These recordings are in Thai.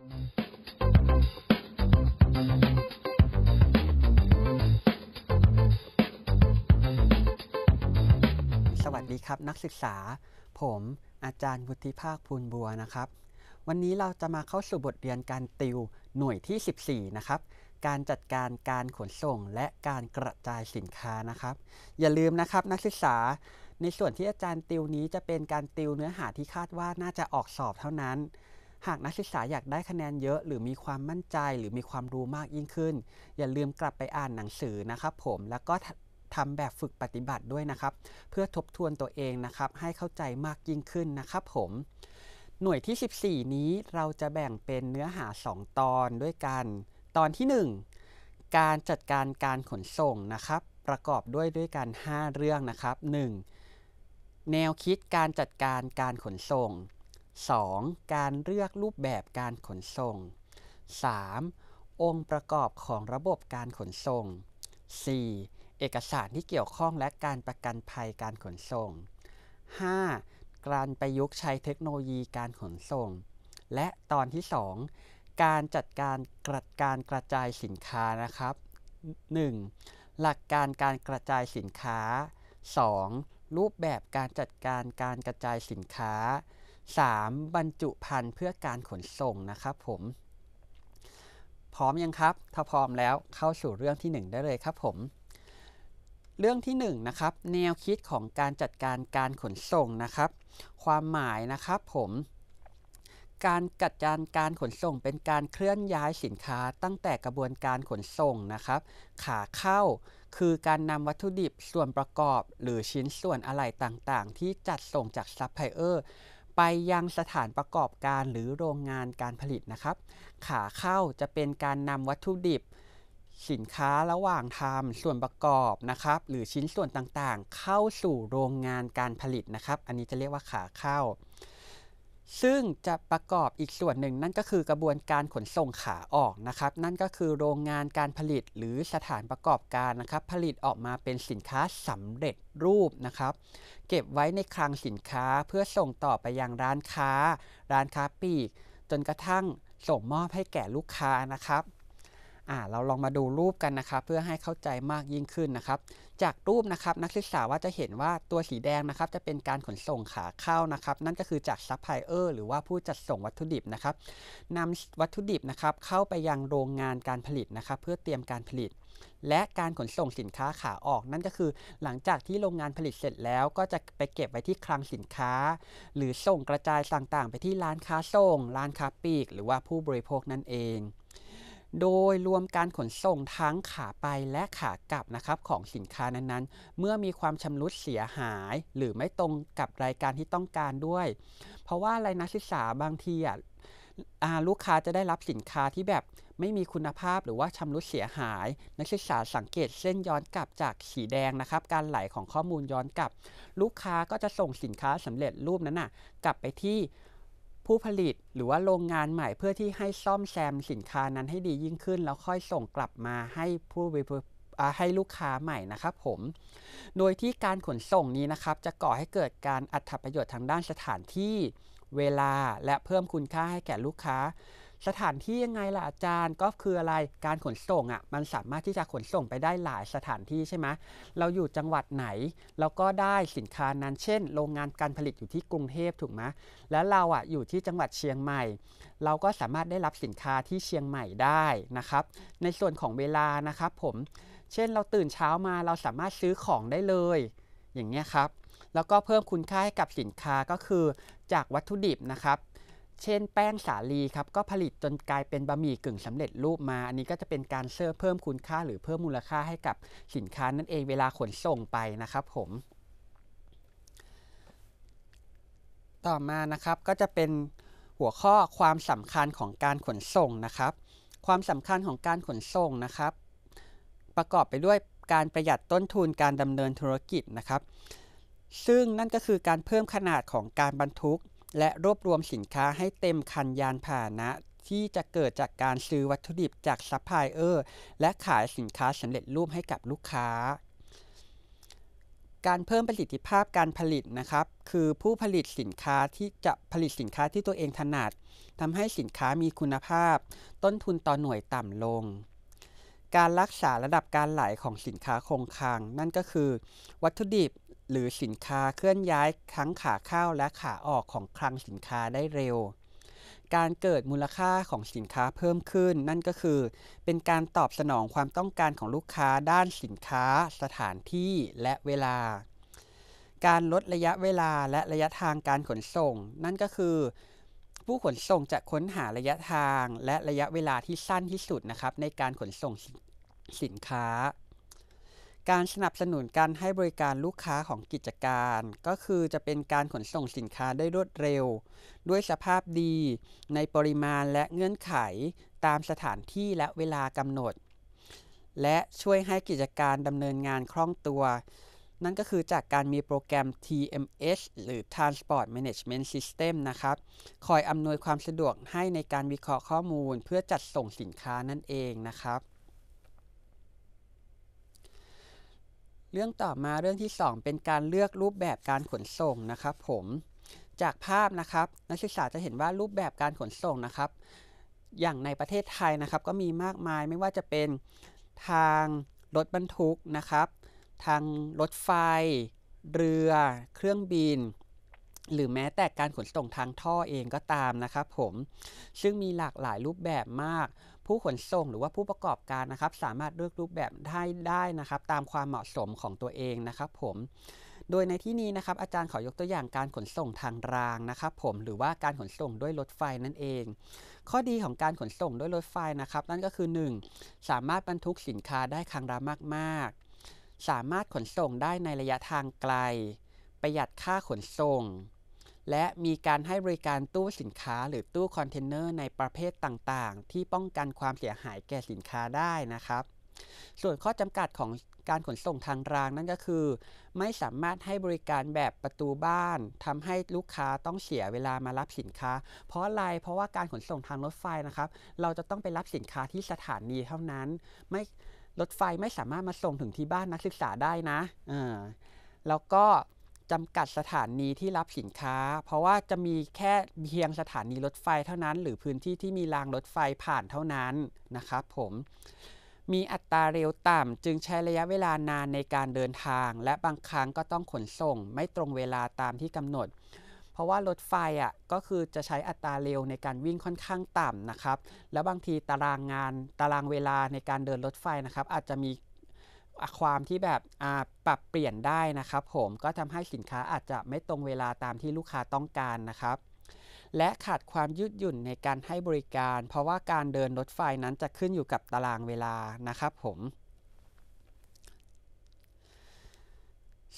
สวัสดีครับนักศึกษา ผมอาจารย์วุฒิภาคภูลบัวนะครับ วันนี้เราจะมาเข้าสู่บทเรียนการติวหน่วยที่ 14นะครับการจัดการการขนส่งและการกระจายสินค้านะครับ อย่าลืมนะครับนักศึกษาในส่วนที่อาจารย์ติวนี้จะเป็นการติวเนื้อหาที่คาดว่าน่าจะออกสอบเท่านั้นหากนักศึกษาอยากได้คะแนนเยอะหรือมีความมั่นใจหรือมีความรู้มากยิ่งขึ้น อย่าลืมกลับไปอ่านหนังสือนะครับ ผมแล้วก็ทำแบบฝึกปฏิบัติด้วยนะครับ เพื่อทบทวนตัวเองนะครับ ให้เข้าใจมากยิ่งขึ้นนะครับผมหน่วยที่ 14 นี้เราจะแบ่งเป็นเนื้อหา 2 ตอนด้วยกันตอนที่ 1 การจัดการการขนส่งนะครับ ประกอบด้วยด้วยกัน5เรื่องนะครับ 1. แนวคิดการจัดการการขนส่ง 2. การเลือกรูปแบบการขนส่ง 3. องค์ประกอบของระบบการขนส่ง 4. เอกสารที่เกี่ยวข้องและการประกันภัยการขนส่ง 5. การประยุกต์ใช้เทคโนโลยีการขนส่ง และตอนที่ 2 การจัดการกระการกระจายสินค้านะครับ 1. หลักการการกระจายสินค้า 2. รูปแบบการจัดการการกระจายสินค้า 3. บรรจุภัณฑ์เพื่อการขนส่งนะครับผมพร้อมยังครับถ้าพร้อมแล้วเข้าสู่เรื่องที่ 1 ได้เลยครับผมเรื่องที่1นนะครับแนวคิดของการจัดการการขนส่งนะครับ ความหมายนะครับผมการจัดการการขนส่งเป็นการเคลื่อนย้ายสินค้าตั้งแต่กระบวนการขนส่งนะครับ ขาเข้าคือการนำวัตถุดิบส่วนประกอบหรือชิ้นส่วนอะไหล่ต่าง ๆ ที่จัดส่งจากซัพพลายเออร์ไปยังสถานประกอบการหรือโรงงานการผลิตนะครับ ขาเข้าจะเป็นการนำวัตถุดิบสินค้าระหว่างทำส่วนประกอบนะครับหรือชิ้นส่วนต่างๆ เข้าสู่โรงงานการผลิตนะครับ อันนี้จะเรียกว่าขาเข้าซึ่งจะประกอบอีกส่วนหนึ่ง นั่นก็คือกระบวนการขนส่งขาออกนะครับ นั่นก็คือโรงงานการผลิตหรือสถานประกอบการนะครับ ผลิตออกมาเป็นสินค้าสำเร็จรูปนะครับ เก็บไว้ในคลังสินค้าเพื่อส่งต่อไปยังร้านค้า ร้านค้าปลีก จนกระทั่งส่งมอบให้แก่ลูกค้านะครับ่าเราลองมาดูรูปกันนะครับเพื่อให้เข้าใจมากยิ่งขึ้นนะครับ จากรูปนะครับนักศึกษาว่าจะเห็นว่าตัวสีแดงนะครับจะเป็นการขนส่งขาเข้านะครับนั่นก็คือจากซัพพลายเออร์หรือว่าผู้จัดส่งวัตถุดิบนะครับนำวัตถุดิบนะครับเข้าไปยังโรงงานการผลิตนะครับเพื่อเตรียมการผลิต และการขนส่งสินค้าขาออก นั่นก็คือหลังจากที่โรงงานผลิตเสร็จแล้ว ก็จะไปเก็บไว้ที่คลังสินค้า หรือส่งกระจายต่างๆ ไปที่ร้านค้าส่ง ร้านค้าปลีก หรือว่าผู้บริโภคนั่นเองโดยรวมการขนส่งทั้งขาไปและขากลับนะครับของสินค้านั้นๆ เมื่อมีความชำรุดเสียหาย หรือไม่ตรงกับรายการที่ต้องการด้วย เพราะว่าอะไรนักศึกษาบางทีอ่ะลูกค้าจะได้รับสินค้าที่แบบไม่มีคุณภาพหรือว่าชำรุดเสียหาย นักศึกษาสังเกตเส้นย้อนกลับจากสีแดงนะครับ การไหลของข้อมูลย้อนกลับ ลูกค้าก็จะส่งสินค้าสำเร็จรูปนั้นนะ่ะกลับไปที่ผู้ผลิตหรือว่าโรงงานใหม่เพื่อที่ให้ซ่อมแซมสินค้านั้นให้ดียิ่งขึ้น แล้วค่อยส่งกลับมาให้ผู้บริโภคให้ลูกค้าใหม่นะครับผม โดยที่การขนส่งนี้นะครับจะก่อให้เกิดการอัตประโยชน์ทางด้านสถานที่เวลาและเพิ่มคุณค่าให้แก่ลูกค้าสถานที่ยังไงล่ะอาจารย์ก็คืออะไรการขนส่งอะ่ะมันสามารถที่จะขนส่งไปได้หลายสถานที่ใช่ไหมเราอยู่จังหวัดไหน เราก็ได้สินค้านั้น เช่น โรงงานการผลิตอยู่ที่กรุงเทพถูกไหมแล้วเราอะ่ะอยู่ที่จังหวัดเชียงใหม่ เราก็สามารถได้รับสินค้าที่เชียงใหม่ได้นะครับ ในส่วนของเวลานะครับ ผมเช่น เราตื่นเช้ามาเราสามารถซื้อของได้เลย อย่างเงี้ยครับแล้วก็เพิ่มคุณค่าให้กับสินค้าก็คือจากวัตถุดิบนะครับเช่นแป้งสาลีครับก็ผลิตจนกลายเป็นบะหมี่กึ่งสำเร็จรูปมาอันนี้ก็จะเป็นการเอเพิ่มคุณค่า หรือเพิ่มมูลค่าให้กับสินค้านั่นเองเวลาขนส่งไปนะครับผมต่อมานะครับก็จะเป็นหัวข้อความสำคัญของการขนส่งนะครับ ความสำคัญของการขนส่งนะครับ ประกอบไปด้วยการประหยัดต้นทุนการดำเนินธุรกิจนะครับซึ่งนั่นก็คือการเพิ่มขนาดของการบรรทุกและรวบรวมสินค้าให้เต็มคันยานพาหนะ ที่จะเกิดจากการซื้อวัตถุดิบจากซัพพลายเออร์และขายสินค้าสำเร็จรูปให้กับลูกค้า การเพิ่มประสิทธิภาพการผลิตนะครับ คือผู้ผลิตสินค้าที่จะผลิตสินค้าที่ตัวเองถนัดทำให้สินค้ามีคุณภาพ ต้นทุนต่อหน่วยต่ำลง การรักษาระดับการไหลของสินค้าคงคลัง นั่นก็คือ วัตถุดิบหรือสินค้าเคลื่อนย้ายทั้งขาเข้าและขาออกของคลังสินค้าได้เร็ว การเกิดมูลค่าของสินค้าเพิ่มขึ้น นั่นก็คือ เป็นการตอบสนองความต้องการของลูกค้าด้านสินค้าสถานที่และเวลา การลดระยะเวลาและระยะทางการขนส่ง นั่นก็คือ ผู้ขนส่งจะค้นหาระยะทาง และระยะเวลาที่สั้นที่สุดนะครับ ในการขนส่งสินค้าการสนับสนุนการให้บริการลูกค้าของกิจการ ก็คือจะเป็นการขนส่งสินค้าได้รวดเร็ว ด้วยสภาพดีในปริมาณและเงื่อนไขตามสถานที่และเวลากำหนด และช่วยให้กิจการดำเนินงานคล่องตัว นั่นก็คือจากการมีโปรแกรม TMS หรือ Transport Management System นะครับ คอยอำนวยความสะดวกให้ในการวิเคราะห์ข้อมูลเพื่อจัดส่งสินค้านั่นเองนะครับเรื่องต่อมาเรื่องที่ 2 เป็นการเลือกรูปแบบการขนส่งนะครับผม จากภาพนะครับ นักศึกษาจะเห็นว่ารูปแบบการขนส่งนะครับ อย่างในประเทศไทยนะครับ ก็มีมากมายไม่ว่าจะเป็นทางรถบรรทุกนะครับ ทางรถไฟ เรือ เครื่องบิน หรือแม้แต่การขนส่งทางท่อเองก็ตามนะครับผม ซึ่งมีหลากหลายรูปแบบมากผู้ขนส่งหรือว่าผู้ประกอบการนะครับสามารถเลือกรูปแบบได้ได้นะครับตามความเหมาะสมของตัวเองนะครับผมโดยในที่นี้นะครับอาจารย์ขอยกตัวอย่างการขนส่งทางรางนะครับ ผมหรือว่าการขนส่งด้วยรถไฟนั่นเอง ข้อดีของการขนส่งด้วยรถไฟนะครับ นั่นก็คือ 1. สามารถบรรทุกสินค้าได้ครั้งละมาก ๆ สามารถขนส่งได้ในระยะทางไกลประหยัดค่าขนส่งและมีการให้บริการตู้สินค้าหรือตู้คอนเทนเนอร์ในประเภทต่างๆ ที่ป้องกันความเสียหายแก่สินค้าได้นะครับ ส่วนข้อจำกัดของการขนส่งทางรางนั่นก็คือ ไม่สามารถให้บริการแบบประตูบ้าน ทำให้ลูกค้าต้องเสียเวลามารับสินค้า เพราะอะไรเพราะว่าการขนส่งทางรถไฟนะครับ เราจะต้องไปรับสินค้าที่สถานีเท่านั้น ไม่รถไฟไม่สามารถมาส่งถึงที่บ้านนักศึกษาได้นะแล้วก็จำกัดสถานีที่รับสินค้าเพราะว่าจะมีแค่เพียงสถานีรถไฟเท่านั้นหรือพื้นที่ที่มีรางรถไฟผ่านเท่านั้นนะครับผม มีอัตราเร็วต่ำจึงใช้ระยะเวลานานในการเดินทาง และบางครั้งก็ต้องขนส่ง ไม่ตรงเวลาตามที่กำหนด เพราะว่ารถไฟอ่ะก็คือจะใช้อัตราเร็วในการวิ่งค่อนข้างต่ำนะครับแล้วบางทีตารางงานตารางเวลาในการเดินรถไฟนะครับ อาจจะมีความที่แบบปรับเปลี่ยนได้นะครับ ผมก็ทำให้สินค้าอาจจะไม่ตรงเวลาตามที่ลูกค้าต้องการนะครับ และขาดความยืดหยุ่นในการให้บริการ เพราะว่าการเดินรถไฟนั้นจะขึ้นอยู่กับตารางเวลานะครับผม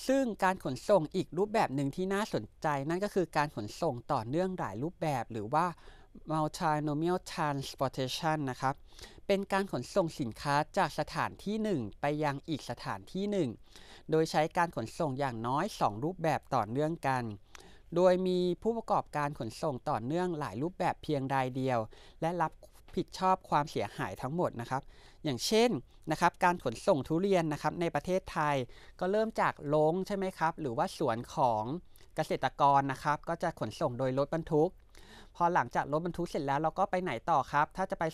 ซึ่งการขนส่งอีกรูปแบบหนึ่งที่น่าสนใจนั่นก็คือการขนส่งต่อเนื่องหลายรูปแบบ หรือว่า multinomial transportation นะครับเป็นการขนส่งสินค้าจากสถานที่หนึ่งไปยังอีกสถานที่หนึ่งโดยใช้การขนส่งอย่างน้อย 2 รูปแบบต่อเนื่องกัน โดยมีผู้ประกอบการขนส่งต่อเนื่องหลายรูปแบบเพียงรายเดียว และรับผิดชอบความเสียหายทั้งหมดนะครับ อย่างเช่นนะครับการขนส่งทุเรียนนะครับในประเทศไทยก็เริ่มจากลงใช่ไหมครับหรือว่าสวนของเกษตรกรนะครับ ก็จะขนส่งโดยรถบรรทุกพอหลังจากรถบรรทุกเสร็จแล้ว เราก็ไปไหนต่อครับถ้าจะไป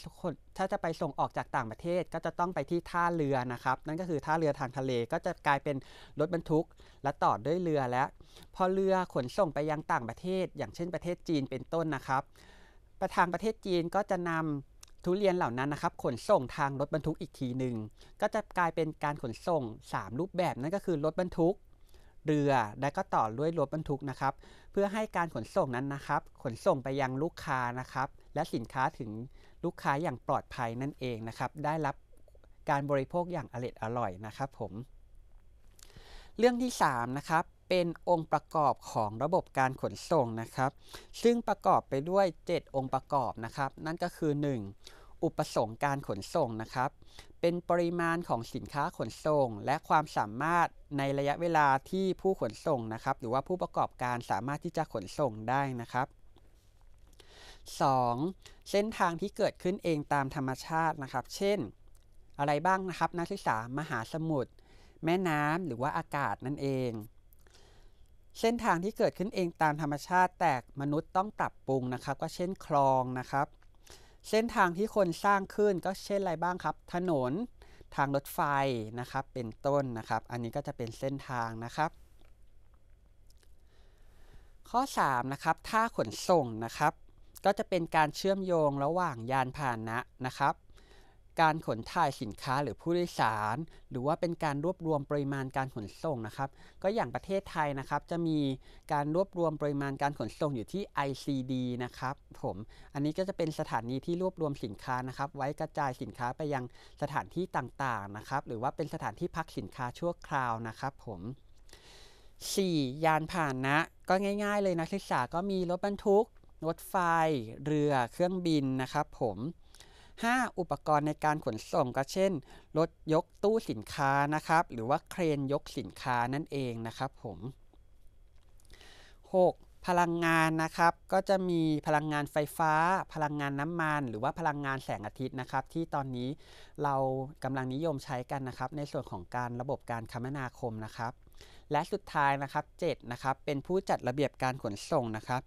ถ้าจะไปส่งออกจากต่างประเทศ ก็จะต้องไปที่ท่าเรือนะครับ นั่นก็คือท่าเรือทางทะเลก็จะกลายเป็นรถบรรทุกและต่อด้วยเรือแล้วพอเรือขนส่งไปยังต่างประเทศ อย่างเช่น ประเทศจีนเป็นต้นนะครับประทางประเทศจีนก็จะนำทุเรียนเหล่านั้นนะครับ ขนส่งทางรถบรรทุกอีกทีหนึ่งก็จะกลายเป็นการขนส่ง 3 รูปแบบนั่นก็คือรถบรรทุกเรือและก็ต่อด้วยรถบรรทุกนะครับ เพื่อให้การขนส่งนั้นนะครับ ขนส่งไปยังลูกค้านะครับ และสินค้าถึงลูกค้าอย่างปลอดภัยนั่นเองนะครับ ได้รับการบริโภคอย่างอร็ดอร่อยนะครับผม เรื่องที่3นะครับ เป็นองค์ประกอบของระบบการขนส่งนะครับ ซึ่งประกอบไปด้วย 7 องค์ประกอบนะครับ นั่นก็คือ 1อุปสงค์การขนส่งนะครับ เป็นปริมาณของสินค้าขนส่ง และความสามารถในระยะเวลาที่ผู้ขนส่งนะครับ หรือว่าผู้ประกอบการสามารถที่จะขนส่งได้นะครับ 2. เส้นทางที่เกิดขึ้นเองตามธรรมชาตินะครับ เช่นอะไรบ้างนะครับนักศึกษามหาสมุทรแม่น้ำหรือว่าอากาศนั่นเอง เส้นทางที่เกิดขึ้นเองตามธรรมชาติแตกมนุษย์ต้องปรับปรุงนะครับ ก็เช่นคลองนะครับเส้นทางที่คนสร้างขึ้นก็เช่นอะไรบ้างครับ ถนนทางรถไฟนะครับ เป็นต้นนะครับ อันนี้ก็จะเป็นเส้นทางนะครับ ข้อ3นะครับท่าขนส่งนะครับ ก็จะเป็นการเชื่อมโยงระหว่างยานพาหนะนะครับการขนถ่ายสินค้าหรือผู้โดยสาร หรือว่าเป็นการรวบรวมปริมาณการขนส่งนะครับก็อย่างประเทศไทยนะครับ จะมีการรวบรวมปริมาณการขนส่งอยู่ที่ ICD นะครับผมอันนี้ก็จะเป็นสถานีที่รวบรวมสินค้านะครับไว้กระจายสินค้าไปยังสถานที่ต่างๆนะครับ หรือว่าเป็นสถานที่พักสินค้าชั่วคราวนะครับผม 4. ยานผ่านนะก็ง่าย ๆเลยนะักศึกษาก็มีรถบรรทุกรถไฟเรือเครื่องบินนะครับ ผม5อุปกรณ์ในการขนส่งก็เช่น รถยกตู้สินค้านะครับหรือว่าเครนยกสินค้านั่นเองนะครับผม 6. พลังงานนะครับก็จะมีพลังงานไฟฟ้าพลังงานน้ำมัน หรือว่าพลังงานแสงอาทิตย์นะครับที่ตอนนี้เรากำลังนิยมใช้กันนะครับในส่วนของการระบบการคมนาคมนะครับและสุดท้ายนะครับ7นะครับเป็นผู้จัดระเบียบการขนส่งนะครับ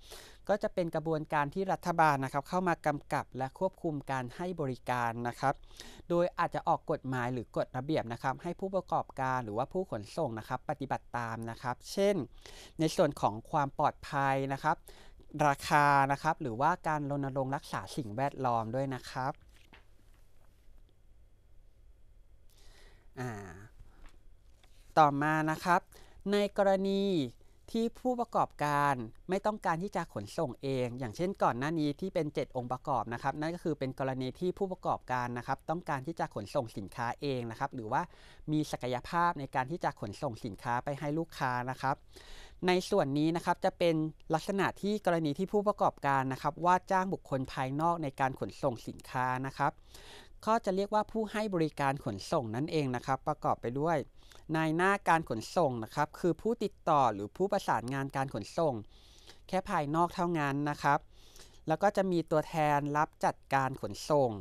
ก็จะเป็นกระบวนการที่รัฐบาลนะครับเข้ามากำกับและควบคุมการให้บริการนะครับ โดยอาจจะออกกฎหมายหรือกฎระเบียบนะครับ ให้ผู้ประกอบการหรือว่าผู้ขนส่งนะครับปฏิบัติตามนะครับ เช่นในส่วนของความปลอดภัยนะครับ ราคานะครับหรือว่าการรณรงค์รักษาสิ่งแวดล้อมด้วยนะครับต่อมานะครับ ในกรณีที่ผู้ประกอบการไม่ต้องการที่จะขนส่งเอง อย่างเช่นก่อนหน้านี้ที่เป็น 7 องค์ประกอบนะครับนั่นก็คือเป็นกรณีที่ผู้ประกอบการนะครับ ต้องการที่จะขนส่งสินค้าเองนะครับ หรือว่ามีศักยภาพในการที่จะขนส่งสินค้าไปให้ลูกค้านะครับ ในส่วนนี้นะครับจะเป็นลักษณะที่กรณีที่ผู้ประกอบการนะครับ ว่าจ้างบุคคลภายนอกในการขนส่งสินค้านะครับ ก็จะเรียกว่าผู้ให้บริการขนส่งนั่นเองนะครับ ประกอบไปด้วยนายหน้าการขนส่งนะครับคือผู้ติดต่อหรือผู้ประสานงานการขนส่ง แค่ภายนอกเท่านั้นนะครับ แล้วก็จะมีตัวแทนรับจัดการขนส่ง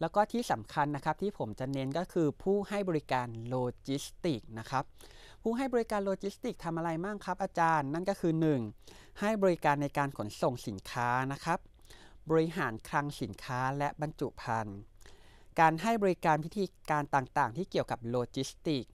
แล้วก็ที่สำคัญนะครับที่ผมจะเน้นก็คือผู้ให้บริการโลจิสติกนะครับ ผู้ให้บริการโลจิสติกทำอะไรบ้างครับอาจารย์ นั่นก็คือ 1. ให้บริการในการขนส่งสินค้านะครับ บริหารคลังสินค้าและบรรจุภัณฑ์การให้บริการพิธีการต่างๆ ที่เกี่ยวกับโลจิสติก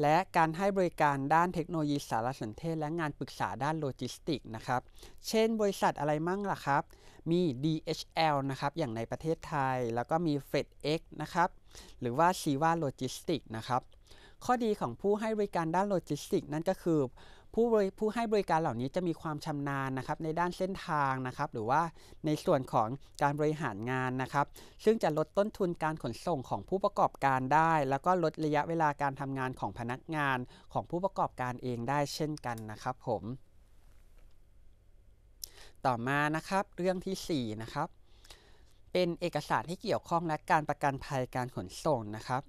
และการให้บริการด้านเทคโนโลยีสารสนเทศและงานปรึกษาด้านโลจิสติกนะครับ เช่นบริษัทอะไรมั่งล่ะครับ มี DHL นะครับ อย่างในประเทศไทย แล้วก็มี FedEx นะครับ หรือว่าซีวาโลจิสติกนะครับ ข้อดีของผู้ให้บริการด้านโลจิสติกนั่นก็คือผู้ผู้ให้บริการเหล่านี้จะมีความชำนาญนะครับ ในด้านเส้นทางนะครับ หรือว่าในส่วนของการบริหารงานนะครับ ซึ่งจะลดต้นทุนการขนส่งของผู้ประกอบการได้ แล้วก็ลดระยะเวลาการทำงานของพนักงานของผู้ประกอบการเองได้เช่นกันนะครับ ผม ต่อมานะครับ เรื่องที่ 4 นะครับ เป็นเอกสารที่เกี่ยวข้องและการประกันภัยการขนส่งนะครับ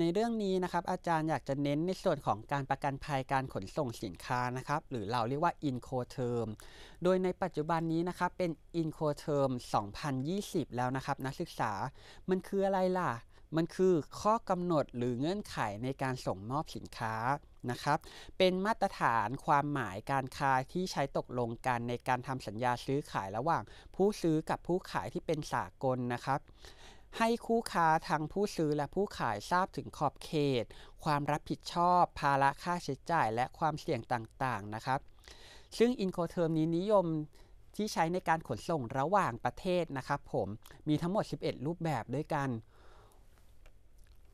ในเรื่องนี้นะครับอาจารย์อยากจะเน้นในส่วนของการประกันภัยการขนส่งสินค้านะครับ หรือเราเรียกว่า Incoterm โดยในปัจจุบันนี้นะครับเป็น Incoterm 2020 แล้วนะครับ นักศึกษามันคืออะไรล่ะ มันคือข้อกำหนดหรือเงื่อนไขในการส่งมอบสินค้านะครับ เป็นมาตรฐานความหมายการค้าที่ใช้ตกลงกันในการทำสัญญาซื้อขายระหว่างผู้ซื้อกับผู้ขายที่เป็นสากลนะครับให้คู่ค้าทั้งผู้ซื้อและผู้ขายทราบถึงขอบเขต ความรับผิดชอบภาระค่าใช้จ่ายและความเสี่ยงต่างๆนะครับ ซึ่งอินโคเทอมนี้นิยมที่ใช้ในการขนส่งระหว่างประเทศนะครับผมมีทั้งหมด 11 รูปแบบด้วยกัน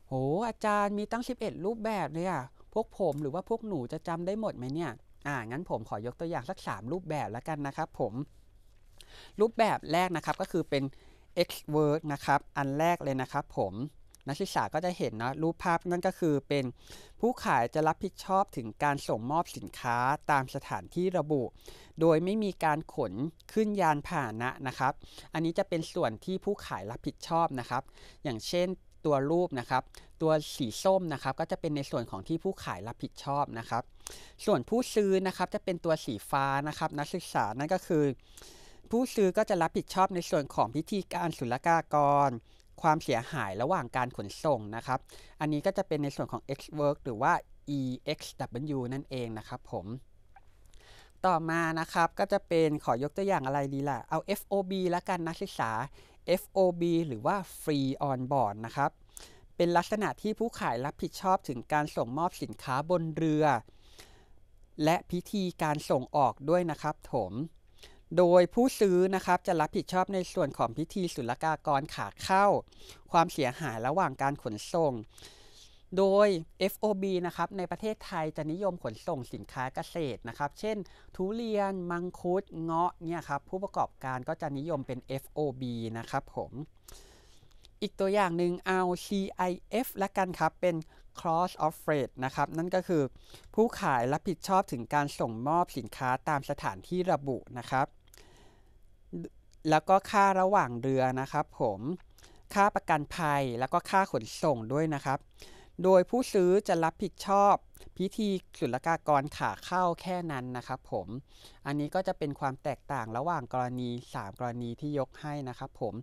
โหอาจารย์มีตั้ง 11 รูปแบบเลยอะพวกผมหรือว่าพวกหนูจะจำได้หมดไหมเนี่ย อ่างั้นผมขอยกตัวอย่างสัก 3 รูปแบบแล้วกันนะครับผม รูปแบบแรกนะครับก็คือเป็น Xwork นะครับ อันแรกเลยนะครับผมนักศึกษาก็จะเห็นนะรูปภาพนั่นก็คือเป็นผู้ขายจะรับผิดชอบถึงการส่งมอบสินค้าตามสถานที่ระบุ โดยไม่มีการขนขึ้นยานพาหนะนะครับ อันนี้จะเป็นส่วนที่ผู้ขายรับผิดชอบนะครับ อย่างเช่นตัวรูปนะครับตัวสีส้มนะครับก็จะเป็นในส่วนของที่ผู้ขายรับผิดชอบนะครับ ส่วนผู้ซื้อนะครับจะเป็นตัวสีฟ้านะครับนักศึกษานั่นก็คือผู้ซื้อก็จะรับผิดชอบในส่วนของพิธีการศุลกากร ความเสียหายระหว่างการขนส่งนะครับ อันนี้ก็จะเป็นในส่วนของ X work หรือว่า EXW นั่นเองนะครับผม ต่อมานะครับก็จะเป็นขอยกตัวอย่างอะไรดีล่ะ เอา FOB ละกันนักศึกษา FOB หรือว่า Free on board นะครับ เป็นลักษณะที่ผู้ขายรับผิดชอบถึงการส่งมอบสินค้าบนเรือ และพิธีการส่งออกด้วยนะครับผมโดยผู้ซื้อนะครับจะรับผิดชอบในส่วนของพิธีศุลกากรขาเข้า ความเสียหายระหว่างการขนส่ง โดย FOB นะครับในประเทศไทยจะนิยมขนส่งสินค้าเกษตรนะครับ เช่น ทุเรียน มังคุด เงาะ เนี่ยครับผู้ประกอบการก็จะนิยมเป็น FOB นะครับ ผม อีกตัวอย่างหนึ่งเอา CIF ละกันครับเป็น cross of freight นะครับนั่นก็คือผู้ขายรับผิดชอบถึงการส่งมอบสินค้าตามสถานที่ระบุนะครับแล้วก็ค่าระหว่างเรือนะครับผม ค่าประกันภัยแล้วก็ค่าขนส่งด้วยนะครับ โดยผู้ซื้อจะรับผิดชอบพิธีศุลกากรขาเข้าแค่นั้นนะครับผม อันนี้ก็จะเป็นความแตกต่างระหว่างกรณี 3 กรณีที่ยกให้นะครับ ผม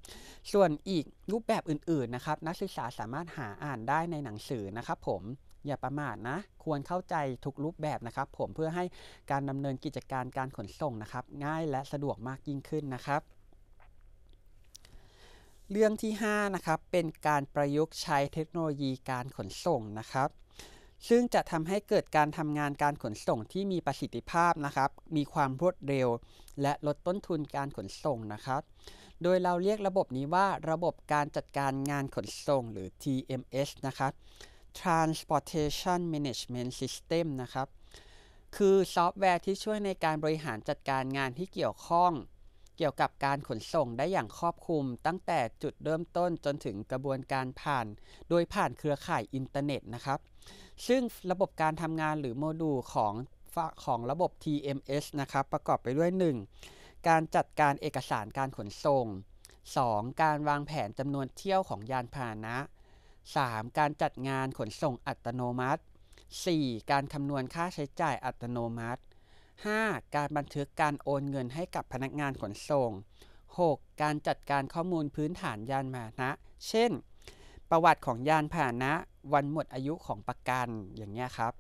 ส่วนอีกรูปแบบอื่นๆนะครับนักศึกษาสามารถหาอ่านได้ในหนังสือนะครับผมอย่าประมาทนะ ควรเข้าใจทุกรูปแบบนะครับ ผมเพื่อให้การดำเนินกิจการการขนส่งนะครับง่ายและสะดวกมากยิ่งขึ้นนะครับ เรื่องที่5นะครับเป็นการประยุกต์ใช้เทคโนโลยีการขนส่งนะครับ ซึ่งจะทำให้เกิดการทำงานการขนส่งที่มีประสิทธิภาพนะครับ มีความรวดเร็วและลดต้นทุนการขนส่งนะครับ โดยเราเรียกระบบนี้ว่าระบบการจัดการงานขนส่งหรือ TMS นะครับ Transportation Management System นะครับ คือซอฟต์แวร์ที่ช่วยในการบริหารจัดการงานที่เกี่ยวข้อง เกี่ยวกับการขนส่งได้อย่างครอบคลุมตั้งแต่จุดเริ่มต้นจนถึงกระบวนการผ่าน โดยผ่านเครือข่ายอินเทอร์เน็ตนะครับ ซึ่งระบบการทำงานหรือโมดูลของของระบบ TMS นะครับ ประกอบไปด้วย 1. การจัดการเอกสารการขนส่ง 2. การวางแผนจำนวนเที่ยวของยานพาหนะ 3. การจัดงานขนส่งอัตโนมัติ 4. การคำนวณค่าใช้จ่ายอัตโนมัติ 5. การบันทึกการโอนเงินให้กับพนักงานขนส่ง 6. การจัดการข้อมูลพื้นฐานยานพาหนะ เช่น ประวัติของยานพาหนะ วันหมดอายุของประกัน อย่างเงี้ยครับ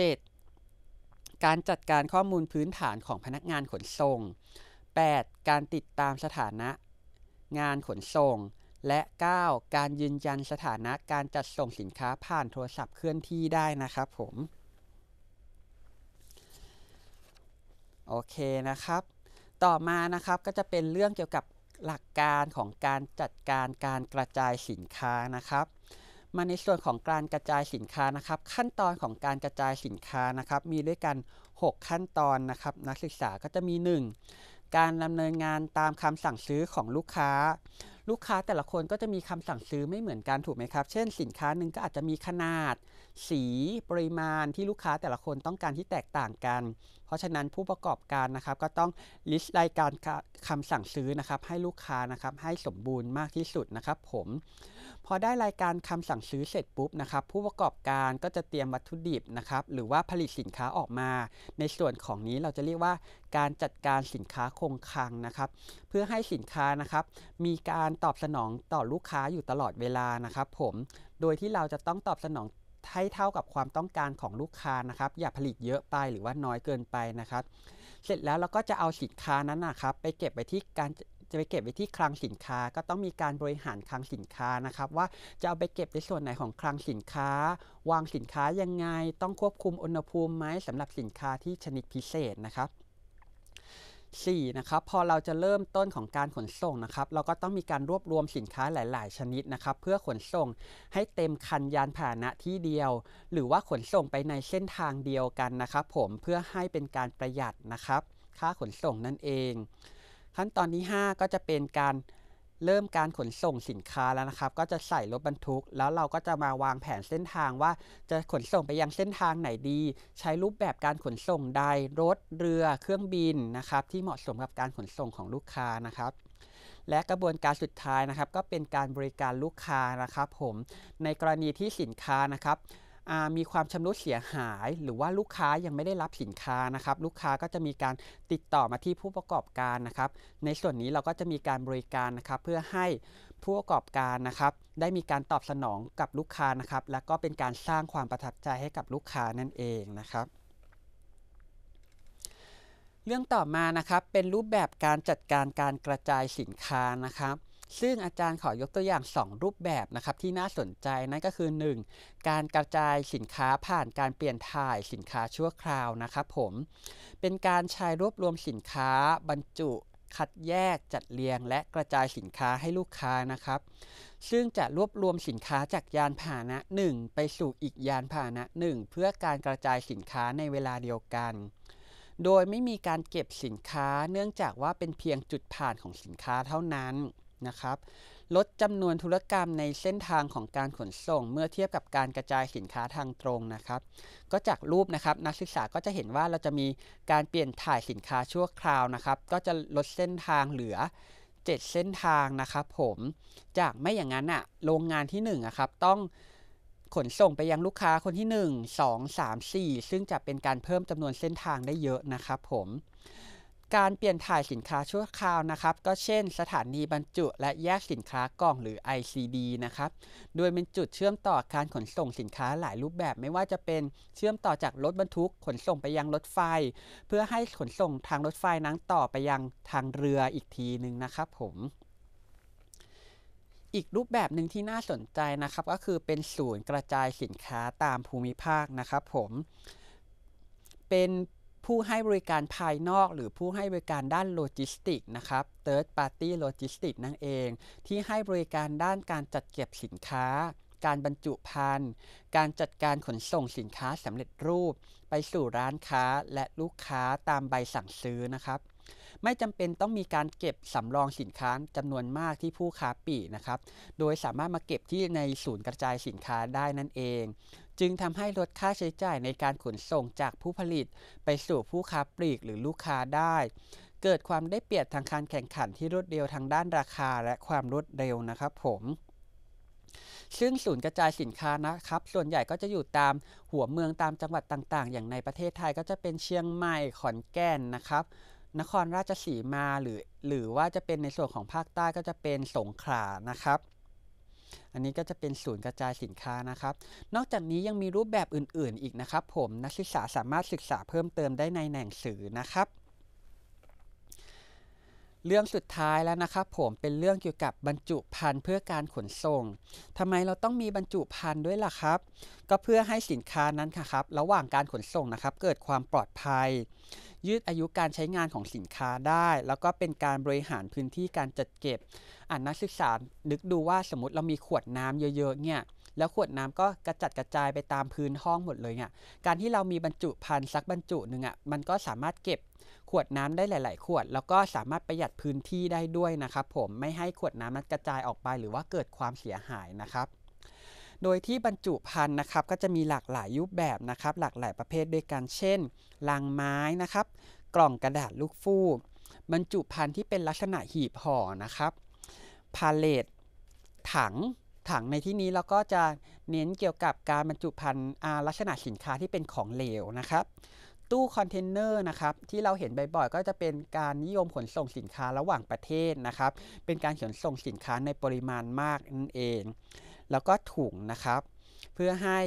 7. การจัดการข้อมูลพื้นฐานของพนักงานขนส่ง 8. การติดตามสถานะ งานขนส่งและ 9. การยืนยันสถานะการจัดส่งสินค้าผ่านโทรศัพท์เคลื่อนที่ได้นะครับผมโอเคนะครับ ต่อมานะครับก็จะเป็นเรื่องเกี่ยวกับหลักการของการจัดการการกระจายสินค้านะครับ มาในส่วนของการกระจายสินค้านะครับ ขั้นตอนของการกระจายสินค้านะครับมีด้วยกัน 6 ขั้นตอนนะครับนักศึกษาก็จะมี 1. การดำเนินงานตามคำสั่งซื้อของลูกค้าลูกค้าแต่ละคนก็จะมีคำสั่งซื้อไม่เหมือนกันถูกไหมครับ เช่นสินค้าหนึ่งก็อาจจะมีขนาดสีปริมาณที่ลูกค้าแต่ละคนต้องการที่แตกต่างกัน เพราะฉะนั้นผู้ประกอบการนะครับก็ต้องลิสต์รายการคำสั่งซื้อนะครับให้ลูกค้านะครับให้สมบูรณ์มากที่สุดนะครับ ผมพอได้รายการคำสั่งซื้อเสร็จปุ๊บนะครับ ผู้ประกอบการก็จะเตรียมวัตถุดิบนะครับหรือว่าผลิตสินค้าออกมา ในส่วนของนี้เราจะเรียกว่าการจัดการสินค้าคงคลังนะครับ เพื่อให้สินค้านะครับ มีการตอบสนองต่อลูกค้าอยู่ตลอดเวลานะครับ ผมโดยที่เราจะต้องตอบสนองให้เท่ากับความต้องการของลูกค้านะครับ อย่าผลิตเยอะไปหรือว่าน้อยเกินไปนะครับ เสร็จแล้วเราก็จะเอาสินค้านั้นนะครับไปเก็บไว้ที่การจะไปเก็บไว้ที่คลังสินค้าก็ต้องมีการบริหารคลังสินค้านะครับ ว่าจะเอาไปเก็บในส่วนไหนของคลังสินค้า วางสินค้ายังไง ต้องควบคุมอุณหภูมิไหมสำหรับสินค้าที่ชนิดพิเศษนะครับ4นะครับพอเราจะเริ่มต้นของการขนส่งนะครับ เราก็ต้องมีการรวบรวมสินค้าหลาย ๆ ชนิดนะครับ เพื่อขนส่งให้เต็มคันยานพาหนะที่เดียว หรือว่าขนส่งไปในเส้นทางเดียวกันนะครับผมเพื่อให้เป็นการประหยัดนะครับค่าขนส่งนั่นเองขั้นตอนที่5ก็จะเป็นการเริ่มการขนส่งสินค้าแล้วนะครับ ก็จะใส่รถบรรทุก แล้วเราก็จะมาวางแผนเส้นทางว่าจะขนส่งไปยังเส้นทางไหนดี ใช้รูปแบบการขนส่งใดรถเรือ เครื่องบินนะครับ ที่เหมาะสมกับการขนส่งของลูกค้านะครับ และกระบวนการสุดท้ายนะครับ ก็เป็นการบริการลูกค้านะครับ ผมในกรณีที่สินค้านะครับมีความชำรุดเสียหาย หรือว่าลูกค้ายังไม่ได้รับสินค้านะครับ ลูกค้าก็จะมีการติดต่อมาที่ผู้ประกอบการนะครับ ในส่วนนี้เราก็จะมีการบริการนะครับ เพื่อให้ผู้ประกอบการนะครับ ได้มีการตอบสนองกับลูกค้านะครับ และก็เป็นการสร้างความประทับใจให้กับลูกค้านั่นเองนะครับ เรื่องต่อมานะครับเป็นรูปแบบการจัดการการกระจายสินค้านะครับซึ่งอาจารย์ขอยกตัวอย่าง 2 รูปแบบนะครับ ที่น่าสนใจนั่นก็คือ 1. การกระจายสินค้าผ่านการเปลี่ยนถ่ายสินค้าชั่วคราวนะครับ ผม เป็นการใช้รวบรวมสินค้า บรรจุ คัดแยกจัดเรียง และกระจายสินค้าให้ลูกค้านะครับ ซึ่งจะรวบรวมสินค้าจากยานพาหนะ 1 ไปสู่อีกยานพาหนะ 1 เพื่อการกระจายสินค้าในเวลาเดียวกัน โดยไม่มีการเก็บสินค้าเนื่องจากว่าเป็นเพียงจุดผ่านของสินค้าเท่านั้นนะครับลดจำนวนธุรกรรมในเส้นทางของการขนส่งเมื่อเทียบกับการกระจายสินค้าทางตรงนะครับก็จากรูปนะครับนักศึกษาก็จะเห็นว่าเราจะมีการเปลี่ยนถ่ายสินค้าชั่วคราวนะครับก็จะลดเส้นทางเหลือ 7 เส้นทางนะครับผมจากไม่อย่างนั้นอะโรงงานที่1นะครับต้องขนส่งไปยังลูกค้าคนที่ 1 2 3 4ซึ่งจะเป็นการเพิ่มจำนวนเส้นทางได้เยอะนะครับผมการเปลี่ยนถ่ายสินค้าชั่วคราว นะครับ ก็เช่นสถานีบรรจุและแยกสินค้ากล่องหรือ ICD นะครับโดยเป็นจุดเชื่อมต่อการขนส่งสินค้าหลายรูปแบบ ไม่ว่าจะเป็นเชื่อมต่อจากรถบรรทุกขนส่งไปยังรถไฟ เพื่อให้ขนส่งทางรถไฟนั้นต่อไปยังทางเรืออีกทีหนึ่งนะครับผมอีกรูปแบบหนึ่งที่น่าสนใจนะครับก็คือเป็นศูนย์กระจายสินค้าตามภูมิภาคนะครับผมเป็นผู้ให้บริการภายนอกหรือผู้ให้บริการด้านโลจิสติกนะครับ third party logistics นั่นเอง ที่ให้บริการด้านการจัดเก็บสินค้า การบรรจุภัณฑ์การจัดการขนส่งสินค้าสำเร็จรูป ไปสู่ร้านค้าและลูกค้าตามใบสั่งซื้อนะครับไม่จำเป็นต้องมีการเก็บสำรองสินค้าจำนวนมากที่ผู้ค้าปลีกนะครับ โดยสามารถมาเก็บที่ในศูนย์กระจายสินค้าได้นั่นเอง จึงทำให้ลดค่าใช้จ่ายในการขนส่งจากผู้ผลิตไปสู่ผู้ค้าปลีกหรือลูกค้าได้ เกิดความได้เปรียบทางการแข่งขันที่รวดเร็วทางด้านราคาและความรวดเร็วนะครับผม ซึ่งศูนย์กระจายสินค้านะครับ ส่วนใหญ่ก็จะอยู่ตามหัวเมืองตามจังหวัดต่างๆ อย่างในประเทศไทยก็จะเป็นเชียงใหม่ ขอนแก่นนะครับนครราชสีมาหรือหรือว่าจะเป็นในส่วนของภาคใต้ก็จะเป็นสงขลานะครับ อันนี้ก็จะเป็นศูนย์กระจายสินค้านะครับ นอกจากนี้ยังมีรูปแบบอื่นๆอีกนะครับ ผมนักศึกษาสามารถศึกษาเพิ่มเติมได้ในหนังสือนะครับ เรื่องสุดท้ายแล้วนะครับ ผมเป็นเรื่องเกี่ยวกับบรรจุภัณฑ์เพื่อการขนส่ง ทำไมเราต้องมีบรรจุภัณฑ์ด้วยล่ะครับ ก็เพื่อให้สินค้านั้นค่ะครับระหว่างการขนส่งนะครับ เกิดความปลอดภัยยืดอายุการใช้งานของสินค้าได้ แล้วก็เป็นการบริหารพื้นที่การจัดเก็บ อ่านนักศึกษา นึกดูว่าสมมติเรามีขวดน้ำเยอะๆเนี่ย แล้วขวดน้ำก็กระจัดกระจายไปตามพื้นห้องหมดเลยเนี่ย การที่เรามีบรรจุภัณฑ์ซักบรรจุหนึ่งอ่ะ มันก็สามารถเก็บขวดน้ำได้หลาย ๆ ขวด แล้วก็สามารถประหยัดพื้นที่ได้ด้วยนะครับผม ไม่ให้ขวดน้ำนั้นกระจายออกไป หรือว่าเกิดความเสียหายนะครับโดยที่บรรจุภัณฑ์นะครับก็จะมีหลากหลายรูปแบบนะครับ หลากหลายประเภทด้วยกันเช่นลังไม้นะครับ กล่องกระดาษลูกฟูกบรรจุภัณฑ์ที่เป็นลักษณะหีบห่อนะครับพาเลตถังถังในที่นี้เราก็จะเน้นเกี่ยวกับการบรรจุภัณฑ์ลักษณะสินค้าที่เป็นของเหลวนะครับตู้คอนเทนเนอร์นะครับที่เราเห็นบ่อยๆก็จะเป็นการนิยมขนส่งสินค้าระหว่างประเทศนะครับเป็นการขนส่งสินค้าในปริมาณมากนั่นเองแล้วก็ถุงนะครับ เพื่อให้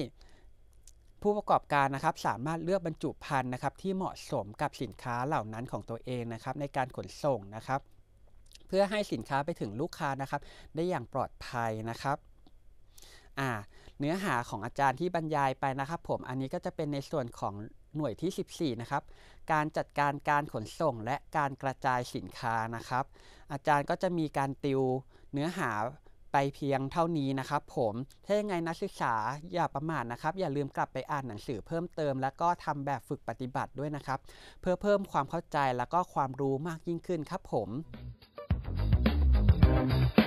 ผู้ประกอบการนะครับสามารถเลือกบรรจุภัณฑ์นะครับที่เหมาะสมกับสินค้าเหล่านั้นของตัวเองนะครับ ในการขนส่งนะครับ เพื่อให้สินค้าไปถึงลูกค้านะครับ ได้อย่างปลอดภัยนะครับเนื้อหาของอาจารย์ที่บรรยายไปนะครับ ผมอันนี้ก็จะเป็นในส่วนของหน่วยที่ 14 นะครับ การจัดการการขนส่งและการกระจายสินค้านะครับ อาจารย์ก็จะมีการติวเนื้อหาไปเพียงเท่านี้นะครับผม ถ้ายังไงนักศึกษาอย่าประมาทนะครับ อย่าลืมกลับไปอ่านหนังสือเพิ่มเติมแล้วก็ทำแบบฝึกปฏิบัติด้วยนะครับ เพื่อเพิ่มความเข้าใจแล้วก็ความรู้มากยิ่งขึ้นครับผม